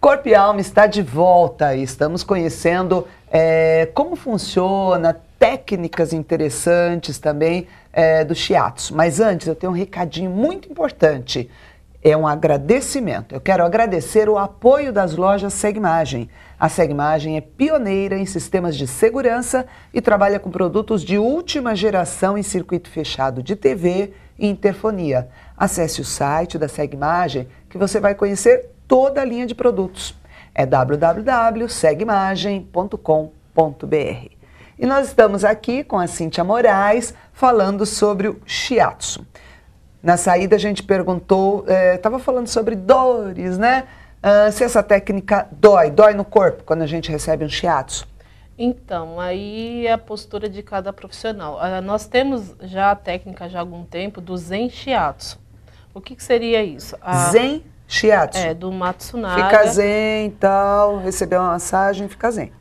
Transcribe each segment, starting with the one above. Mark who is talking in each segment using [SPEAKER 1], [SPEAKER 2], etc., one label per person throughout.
[SPEAKER 1] Corpo e Alma está de volta e estamos conhecendo é, como funciona, técnicas interessantes também é, do Shiatsu. Mas antes, eu tenho um recadinho muito importante. É um agradecimento. Eu quero agradecer o apoio das lojas Segmagem. A Segmagem é pioneira em sistemas de segurança e trabalha com produtos de última geração em circuito fechado de TV e interfonia. Acesse o site da Segmagem que você vai conhecer toda a linha de produtos. É www.segimagem.com.br. E nós estamos aqui com a Cíntia Moraes falando sobre o shiatsu. Na saída a gente perguntou, estava eh, falando sobre dores, né? Uh, se essa técnica dói, dói no corpo quando a gente recebe um shiatsu?
[SPEAKER 2] Então, aí é a postura de cada profissional. Uh, nós temos já a técnica já há algum tempo do Zen Shiatsu. O que, que seria isso? A... Ah,
[SPEAKER 1] Zen Shiatsu. É,
[SPEAKER 2] do Matsunaga. Fica
[SPEAKER 1] zen e tal, receber uma massagem, fica zen.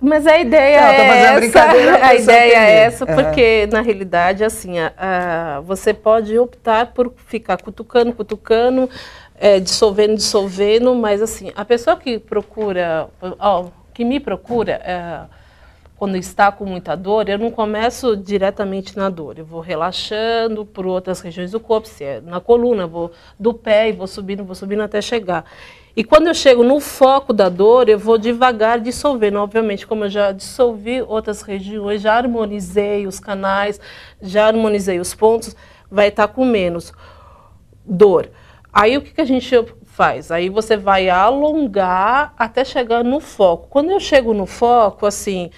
[SPEAKER 1] Mas a ideia
[SPEAKER 2] Não, tá, tá é essa. A, ideia é essa, porque é. na realidade, assim, a, a, você pode optar por ficar cutucando, cutucando, é, dissolvendo, dissolvendo, mas assim, a pessoa que procura, ó, que me procura, é, quando está com muita dor, eu não começo diretamente na dor. Eu vou relaxando por outras regiões do corpo, se é na coluna, vou do pé e vou subindo, vou subindo até chegar. E quando eu chego no foco da dor, eu vou devagar dissolvendo. Obviamente, como eu já dissolvi outras regiões, já harmonizei os canais, já harmonizei os pontos, vai estar tá com menos dor. Aí o que, que a gente faz? Aí você vai alongar até chegar no foco. Quando eu chego no foco, assim,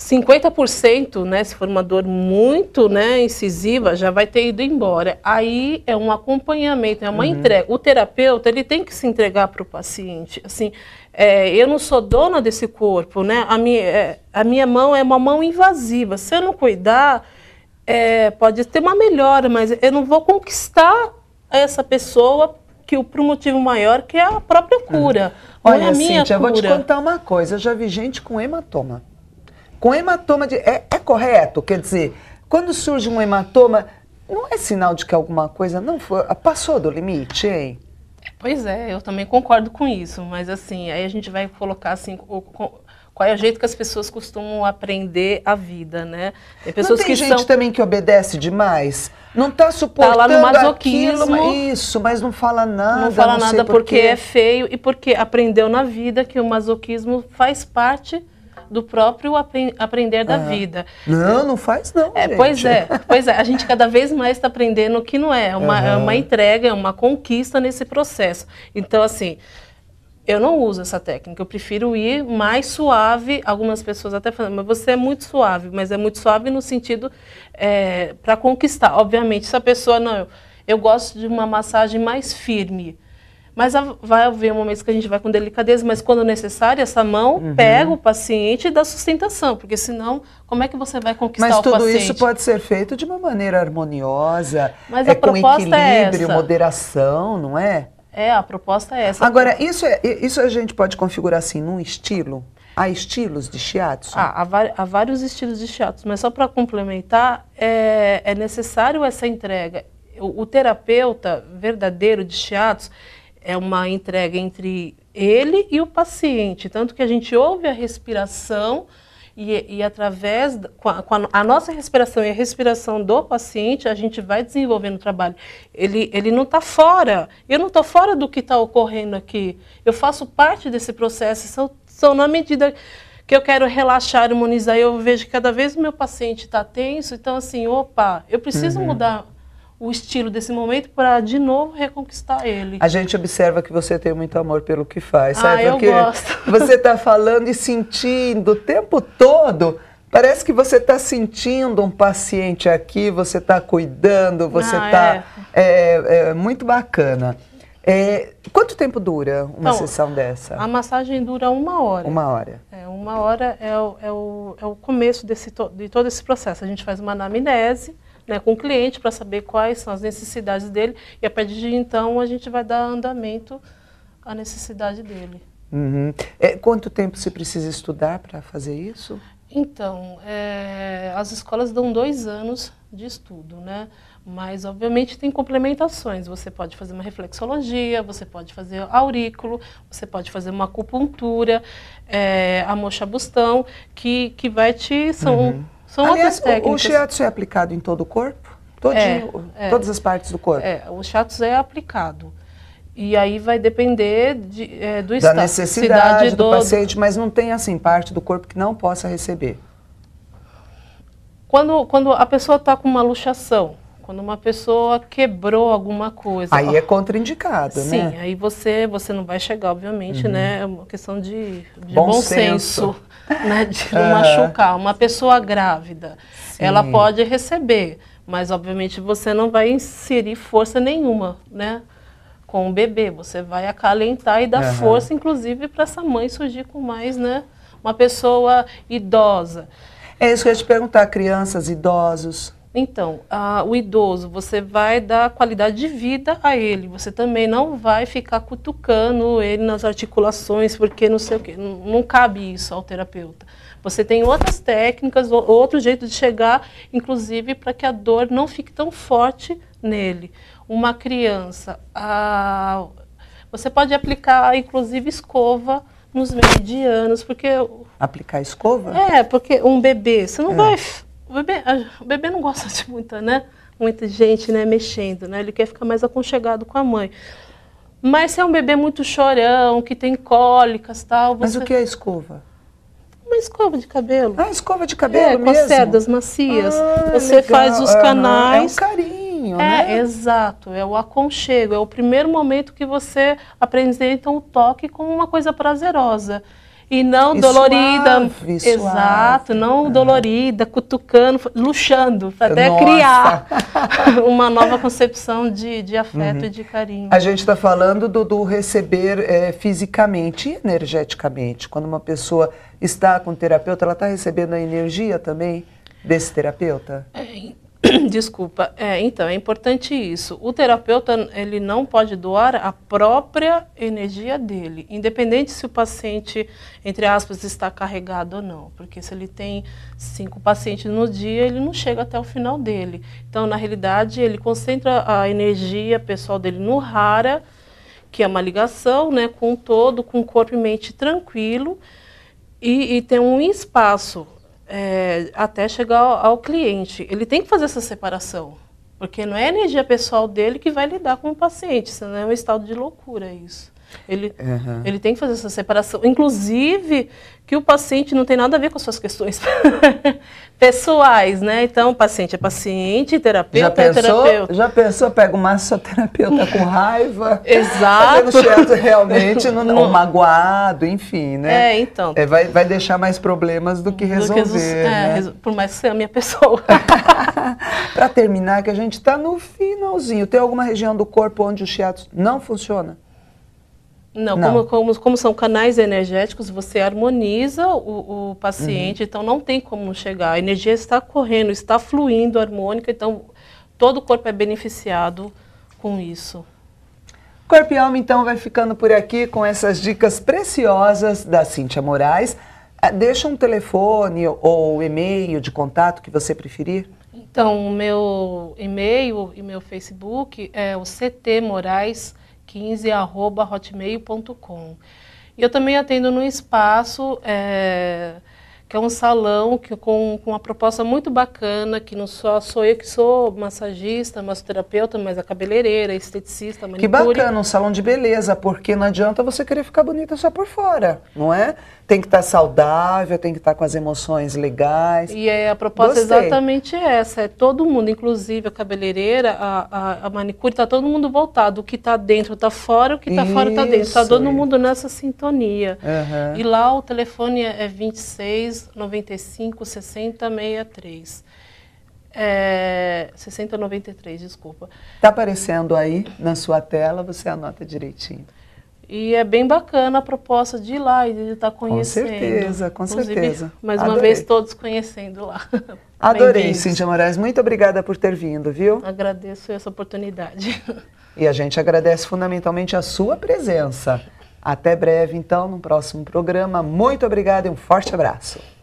[SPEAKER 2] 50%, né, se for uma dor muito né, incisiva, já vai ter ido embora. Aí é um acompanhamento, é uma uhum. entrega. O terapeuta ele tem que se entregar para o paciente. Assim, é, eu não sou dona desse corpo, né? A minha, é, a minha mão é uma mão invasiva. Se eu não cuidar, é, pode ter uma melhora, mas eu não vou conquistar essa pessoa que para um motivo maior que é a própria cura. Uhum. Olha, é a minha Cíntia, cura. eu vou te contar
[SPEAKER 1] uma coisa. Eu já vi gente com hematoma com hematoma de. É, é correto? Quer dizer, quando surge um hematoma, não é sinal de que alguma coisa não foi, ah, passou do limite, hein?
[SPEAKER 2] Pois é, eu também concordo com isso, mas assim, aí a gente vai colocar assim, o, qual é o jeito que as pessoas costumam aprender a vida, né?
[SPEAKER 1] Tem pessoas não tem que gente são... também que obedece demais, não está suportando tá lá no masoquismo, aquilo, isso, mas não fala nada. Não fala não nada porque por é
[SPEAKER 2] feio e porque aprendeu na vida que o masoquismo faz parte do próprio apre aprender da ah. vida. Não, não faz não. É, pois é, pois é. A gente cada vez mais está aprendendo o que não é. Uma, uhum. É uma é entrega, é uma conquista nesse processo. Então, assim. Eu não uso essa técnica, eu prefiro ir mais suave. Algumas pessoas até falam, mas você é muito suave, mas é muito suave no sentido é, para conquistar. Obviamente, se a pessoa não, eu, eu gosto de uma massagem mais firme. Mas vai haver momentos que a gente vai com delicadeza, mas quando necessário, essa mão uhum. pega o paciente e dá sustentação, porque senão, como é que você vai conquistar mas o paciente? Mas tudo isso
[SPEAKER 1] pode ser feito de uma maneira harmoniosa, mas é, com é equilíbrio, é moderação, não é?
[SPEAKER 2] É, a proposta é essa. Agora, isso,
[SPEAKER 1] é, isso a gente pode configurar assim, num estilo? Há estilos de shiatsu? Ah, há, há, vários estilos de shiatsu, mas só para
[SPEAKER 2] complementar, é, é necessário essa entrega. O, o terapeuta verdadeiro de shiatsu, é uma entrega entre ele e o paciente. Tanto que a gente ouve a respiração e, e através, com a, com, a, nossa respiração e a respiração do paciente, a gente vai desenvolvendo o trabalho. Ele, ele não está fora, eu não estou fora do que está ocorrendo aqui. Eu faço parte desse processo, são, são na medida que eu quero relaxar, harmonizar, eu vejo que cada vez o meu paciente está tenso, então assim, opa, eu preciso uhum. mudar o estilo desse momento para de novo reconquistar ele. A
[SPEAKER 1] gente observa que você tem muito amor pelo que faz, sabe? Ah, eu Porque gosto. Você está falando e sentindo o tempo todo. Parece que você está sentindo um paciente aqui, você está cuidando, você está ah, tá, é. é, é, muito bacana. É, quanto tempo dura uma então, sessão dessa? A
[SPEAKER 2] massagem dura uma hora. Uma hora. É, uma hora é o, é o, é o começo desse, de todo esse processo. A gente faz uma anamnese, né, com o cliente para saber quais são as necessidades dele e a partir de então a gente vai dar andamento à necessidade dele.
[SPEAKER 1] Uhum. É, quanto tempo se precisa estudar para fazer isso?
[SPEAKER 2] Então, é, as escolas dão dois anos de estudo, né? Mas, obviamente, tem complementações. Você pode fazer uma reflexologia, você pode fazer aurículo, você pode fazer uma acupuntura, é, eh, a mocha bustão, que, que vai te... São, uhum são Aliás, outras técnicas. O, o shiatsu
[SPEAKER 1] é aplicado em todo o corpo?
[SPEAKER 2] Todinho, é, é, todas as
[SPEAKER 1] partes do corpo? É, o shiatsu é
[SPEAKER 2] aplicado. E aí vai depender de, é, do da estado. Da necessidade do, do, paciente,
[SPEAKER 1] mas não tem assim parte do corpo que não possa receber.
[SPEAKER 2] Quando, quando a pessoa está com uma luxação, quando uma pessoa quebrou alguma coisa. Aí ó, é
[SPEAKER 1] contraindicado, sim, né? Sim,
[SPEAKER 2] aí você, você não vai chegar, obviamente, uhum. né? É uma questão de, de bom, bom, senso, senso né? De não uhum. machucar. Uma pessoa grávida, sim. ela pode receber, mas obviamente você não vai inserir força nenhuma, né? Com o bebê, você vai acalentar e dar uhum. força, inclusive, para essa mãe surgir com mais, né? Uma pessoa idosa.
[SPEAKER 1] É isso que eu ia te perguntar, crianças, idosos.
[SPEAKER 2] Então, o idoso, você vai dar qualidade de vida a ele. Você também não vai ficar cutucando ele nas articulações, porque não sei o quê. Não, não cabe isso ao terapeuta. Você tem outras técnicas, outro jeito de chegar, inclusive para que a dor não fique tão forte nele. Uma criança, você pode aplicar, inclusive, escova nos medianos, porque...
[SPEAKER 1] Aplicar escova? É,
[SPEAKER 2] porque um bebê, você não é. vai o bebê, o bebê não gosta de muita, né? Muita gente né, mexendo, né? Ele quer ficar mais aconchegado com a mãe. Mas se é um bebê muito chorão, que tem cólicas tal. Você... Mas o que é
[SPEAKER 1] escova? Uma
[SPEAKER 2] escova de cabelo. Ah, escova de cabelo é, mesmo? Com cerdas macias. Ah, você legal. faz os canais. Ah, é um
[SPEAKER 1] carinho, é, né? exato.
[SPEAKER 2] É o aconchego. É o primeiro momento que você aprende então o toque como uma coisa prazerosa. E não e dolorida. Suave, exato, suave, não é. dolorida, cutucando, luxando, até Nossa. criar uma nova concepção de, de afeto uhum. e de carinho. A gente
[SPEAKER 1] está falando do, do receber é, fisicamente e energeticamente. Quando uma pessoa está com um terapeuta, ela está recebendo a energia também desse terapeuta? É,
[SPEAKER 2] Desculpa. É, então, é importante isso. O terapeuta, ele não pode doar a própria energia dele, independente se o paciente, entre aspas, está carregado ou não. Porque se ele tem cinco pacientes no dia, ele não chega até o final dele. Então, na realidade, ele concentra a energia pessoal dele no Rara, que é uma ligação né, com o todo, com corpo e mente tranquilo, e, e tem um espaço é, até chegar ao, ao cliente. Ele tem que fazer essa separação, porque não é a energia pessoal dele que vai lidar com o paciente, senão é um estado de loucura isso. Ele, uhum. ele tem que fazer essa separação. Inclusive, que o paciente não tem nada a ver com as suas questões pessoais, né? Então, paciente é paciente, terapeuta já é pensou, é terapeuta.
[SPEAKER 1] Já pensou? Pega o massoterapeuta com raiva. Exato. Tá certo realmente, não, magoado, enfim, né? É, então. É, vai, vai deixar mais problemas do que resolver, do que né? é, né? Por mais que seja a minha pessoa. Para terminar, que a gente está no finalzinho. Tem alguma região do corpo onde o chiato não funciona?
[SPEAKER 2] Não, não. Como, como, como, são canais energéticos, você harmoniza o, o paciente, uhum. então não tem como chegar. A energia está correndo, está fluindo harmônica, então todo o corpo é beneficiado com isso.
[SPEAKER 1] Corpo e Alma, então, vai ficando por aqui com essas dicas preciosas da Cíntia Moraes. Ah, deixa um telefone ou e-mail de contato que você preferir.
[SPEAKER 2] Então, o meu e-mail e meu Facebook é o ctmoraes.com hotmail.com. E eu também atendo no espaço é, que é um salão que, com, com, uma proposta muito bacana, que não só sou eu que sou massagista, massoterapeuta, mas a cabeleireira, esteticista, manicure. Que bacana,
[SPEAKER 1] um salão de beleza, porque não adianta você querer ficar bonita só por fora, não é? Tem que estar tá saudável, tem que estar tá com as emoções legais. E é, a proposta Gostei. é exatamente
[SPEAKER 2] essa, é todo mundo, inclusive a cabeleireira, a, a, a manicure, está todo mundo voltado, o que está dentro está fora, o que está fora está dentro, está todo mundo nessa sintonia. Uhum. E lá o telefone é 26 é 95 6063. É, 6093, desculpa.
[SPEAKER 1] Está aparecendo aí na sua tela, você anota direitinho.
[SPEAKER 2] E é bem bacana a proposta de ir lá e de estar tá conhecendo. Com certeza, com Inclusive, certeza. Mais Adorei. uma vez, todos conhecendo lá. Adorei, Cíntia
[SPEAKER 1] Moraes. Muito obrigada por ter vindo, viu?
[SPEAKER 2] Agradeço essa oportunidade.
[SPEAKER 1] E a gente agradece fundamentalmente a sua presença. Até breve, então, no próximo programa. Muito obrigada e um forte abraço.